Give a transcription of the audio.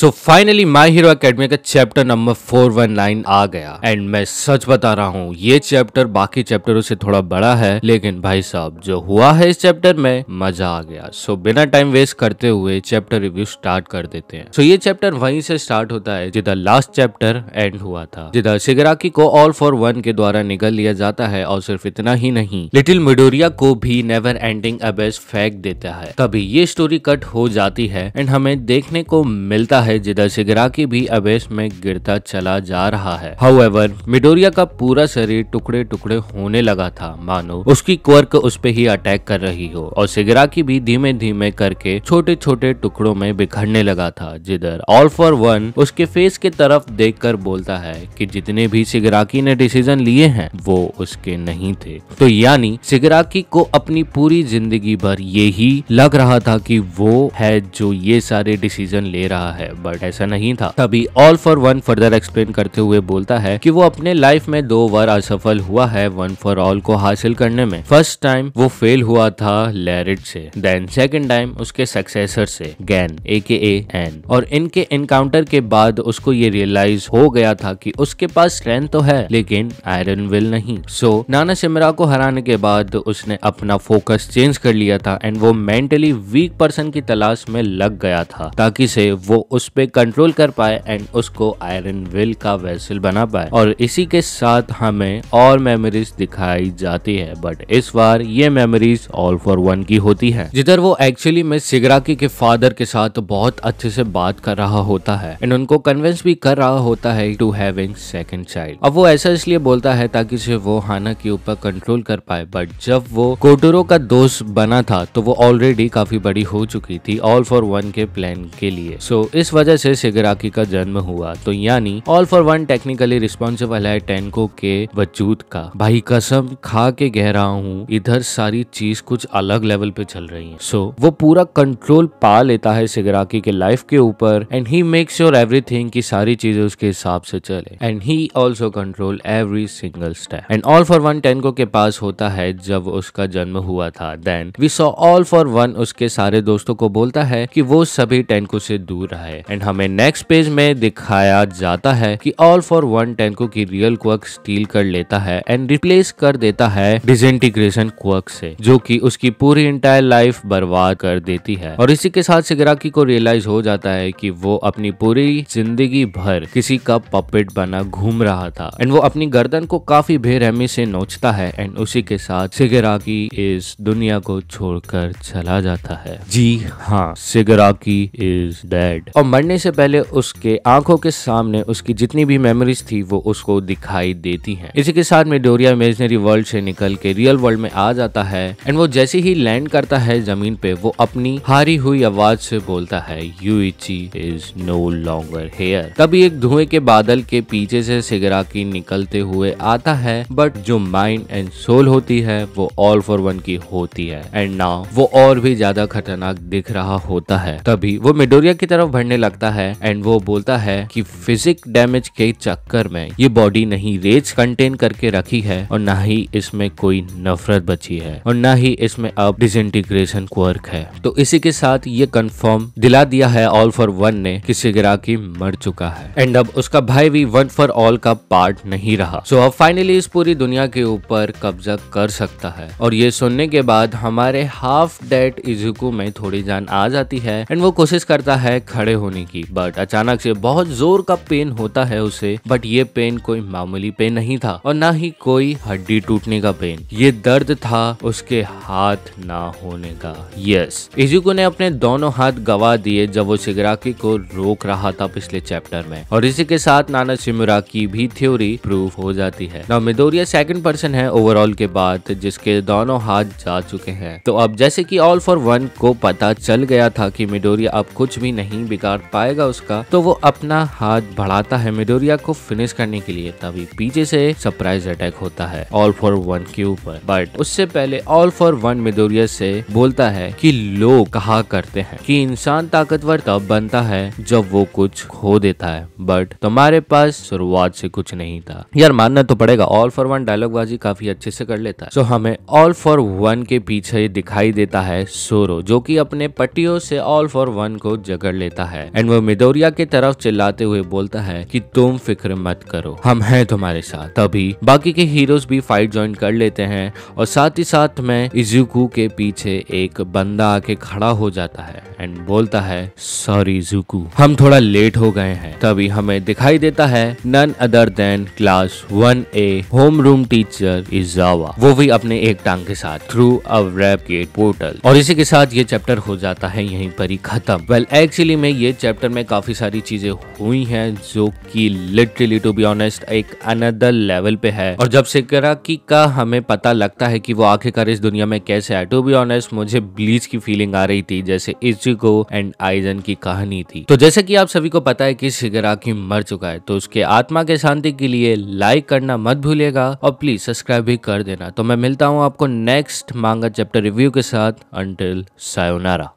so finally My Hero Academy का chapter number four one nine आ गया and मैं सच बता रहा हूँ ये चैप्टर बाकी चैप्टरों से थोड़ा बड़ा है लेकिन भाई साहब जो हुआ है इस चैप्टर में मजा आ गया सो so, बिना टाइम वेस्ट करते हुए चैप्टर रिव्यू स्टार्ट कर देते हैं सो so, ये चैप्टर वहीं से स्टार्ट होता है जिधर लास्ट चैप्टर एंड हुआ था जिधर सिगराकी को ऑल फॉर वन के द्वारा निकल लिया जाता है और सिर्फ इतना ही नहीं लिटिल मिडोरिया को भी नेवर एंडिंग अबेस फेंक देता है तभी ये स्टोरी कट हो जाती है एंड हमें देखने को मिलता है है जिधर से भी अवेश में गिरता चला जा रहा है हाउएवर मिडोरिया का पूरा शरीर टुकड़े टुकड़े होने लगा था मानो उसकी क्वर्क उस पर ही अटैक कर रही हो और सिगराकी भी धीमे धीमे करके छोटे छोटे टुकड़ों में बिखरने लगा था जिधर ऑल फॉर वन उसके फेस के तरफ देख कर बोलता है की जितने भी सिगराकी ने डिसीजन लिए हैं वो उसके नहीं थे तो यानी सिगराकी को अपनी पूरी जिंदगी भर यही लग रहा था कि वो है जो ये सारे डिसीजन ले रहा है बट ऐसा नहीं था तभी All for One further explain करते हुए बोलता है कि वो अपने लाइफ में दो बार असफल हुआ है वन फॉर ऑल को हासिल करने में फर्स्ट टाइम वो फेल हुआ था लैरिड से देन सेकेंड टाइम उसके सक्सेसर से गैन ए के एन और इनके इनकाउंटर के बाद उसको ये रियलाइज हो गया था कि उसके पास स्ट्रेंथ तो है लेकिन आयरन विल नहीं सो so, नाना सिमरा को हराने के बाद उसने अपना फोकस चेंज कर लिया था एंड वो मेंटली वीक पर्सन की तलाश में लग गया था ताकि से वो उस पे कंट्रोल कर पाए एंड उसको आयरन विल का वेसल बना पाए और इसी के साथ हमें और मेमोरीज दिखाई जाती है बट इस बार ये मेमोरीज ऑल फॉर वन की होती है जिधर वो एक्चुअली में सिगराकी के फादर के साथ बहुत अच्छे से बात कर रहा होता है एंड उनको कन्विंस भी कर रहा होता है टू हैविंग सेकेंड चाइल्ड अब वो ऐसा इसलिए बोलता है ताकि से वो हाना के ऊपर कंट्रोल कर पाए बट जब वो कोटोरो का दोस्त बना था तो वो ऑलरेडी काफी बड़ी हो चुकी थी ऑल फॉर वन के प्लान के लिए सो so, इस वजह से सिगराकी का जन्म हुआ तो यानी All for One technically responsible है टेनको के वजूद का भाई कसम खा के कह रहा हूँ इधर सारी चीज कुछ अलग लेवल पे चल रही है सो so, वो पूरा कंट्रोल पा लेता है सिगराकी के लाइफ के ऊपर and he make sure everything की सारी चीजें उसके हिसाब से चले and he also control every single step and All for One Tenko के पास होता है जब उसका जन्म हुआ था then we saw All for One उसके सारे दोस्तों को बोलता है कि वो सभी टेनको से दूर रहे एंड हमें नेक्स्ट पेज में दिखाया जाता है कि ऑल फॉर वन टेंको की रियल क्वर्क स्टील कर लेता है एंड रिप्लेस कर देता है डिजेंटिग्रेशन क्वर्क से जो कि उसकी पूरी इंटायर लाइफ बर्बाद कर देती है और इसी के साथ सिगराकी को रियलाइज हो जाता है कि वो अपनी पूरी जिंदगी भर किसी का पपेट बना घूम रहा था एंड वो अपनी गर्दन को काफी बेरहमी से नोचता है एंड उसी के साथ सिगराकी इस दुनिया को छोड़कर चला जाता है जी हाँ सिगराकी इज डेड और मरने से पहले उसके आंखों के सामने उसकी जितनी भी मेमोरीज थी वो उसको दिखाई देती हैं इसी के साथ मेडोरिया इमेजनरी वर्ल्ड से निकल के रियल वर्ल्ड में आ जाता है एंड वो जैसे ही लैंड करता है जमीन पे वो अपनी हारी हुई आवाज से बोलता है you is no longer here तभी एक धुएं के बादल के पीछे से सिगराकी निकलते हुए आता है बट जो माइंड एंड सोल होती है वो ऑल फॉर वन की होती है एंड नाउ वो और भी ज्यादा खतरनाक दिख रहा होता है तभी वो मेडोरिया की तरफ भरने लगता है एंड वो बोलता है कि फिजिक डैमेज के चक्कर में ये बॉडी नहीं रेज कंटेन करके रखी है और ना ही इसमें कोई नफरत बची है और ना ही इसमें अब डिसइंटीग्रेशन क्वर्क है तो इसी के साथ ये कंफर्म दिला दिया है ऑल फॉर वन ने कि सिगरा की मर चुका है एंड अब उसका भाई भी वन फॉर ऑल का पार्ट नहीं रहा सो so अब फाइनली इस पूरी दुनिया के ऊपर कब्जा कर सकता है और ये सुनने के बाद हमारे हाफ डेट इजुकू में थोड़ी जान आ जाती है एंड वो कोशिश करता है खड़े होने होने की बट अचानक से बहुत जोर का पेन होता है उसे बट ये पेन कोई मामूली पेन नहीं था और ना ही कोई हड्डी टूटने का पेन ये दर्द था उसके हाथ ना होने का यस इजुको ने अपने दोनों हाथ गवा दिए जब वो सिगराकी को रोक रहा था पिछले चैप्टर में और इसी के साथ नाना सिमुरा की भी थ्योरी प्रूफ हो जाती है ना मिदोरिया सेकंड पर्सन है ओवरऑल के बाद जिसके दोनों हाथ जा चुके हैं तो अब जैसे कि ऑल फॉर वन को पता चल गया था कि मिडोरिया अब कुछ भी नहीं बिगाड़ कर पाएगा उसका तो वो अपना हाथ बढ़ाता है मिडोरिया को फिनिश करने के लिए तभी पीछे से सरप्राइज अटैक होता है ऑल फॉर वन के ऊपर बट उससे पहले ऑल फॉर वन मिडोरिया से बोलता है कि लोग कहा करते हैं कि इंसान ताकतवर तब बनता है जब वो कुछ खो देता है बट तुम्हारे पास शुरुआत से कुछ नहीं था यार मानना तो पड़ेगा ऑल फॉर वन डायलॉग बाजी काफी अच्छे से कर लेता है सो हमें ऑल फॉर वन के पीछे दिखाई देता है सोरो जो कि अपने पट्टियों से ऑल फॉर वन को जगड़ लेता है एंड वो मिदोरिया के तरफ चिल्लाते हुए बोलता है कि तुम फिक्र मत करो हम हैं तुम्हारे साथ तभी बाकी के हीरोज भी फाइट ज्वाइन कर लेते हैं और साथ ही साथ में इजुकू के पीछे एक बंदा आके खड़ा हो जाता है एंड बोलता है सॉरी इजुकू हम थोड़ा लेट हो गए हैं तभी हमें दिखाई देता है none other than class one A home room teacher Aizawa वो भी अपने एक टांग के साथ through a warp gate portal और इसी के साथ ये चैप्टर हो जाता है यहीं पर ही खत्म वेल एक्चुअली में ये चैप्टर में काफ़ी सारी चीज़ें हुई हैं जो कि लिटरली टू बी ऑनेस्ट एक अनदर लेवल पे है और जब सिकराकी का हमें पता लगता है कि वो आखिरकार इस दुनिया में कैसे है टू बी ऑनेस्ट मुझे ब्लीच की फीलिंग आ रही थी जैसे इचिको एंड आइजन की कहानी थी तो जैसे कि आप सभी को पता है कि सिकराकी मर चुका है तो उसके आत्मा के शांति के लिए लाइक करना मत भूलिएगा और प्लीज सब्सक्राइब भी कर देना तो मैं मिलता हूँ आपको नेक्स्ट मांगा चैप्टर रिव्यू के साथ अंटिल सायोनारा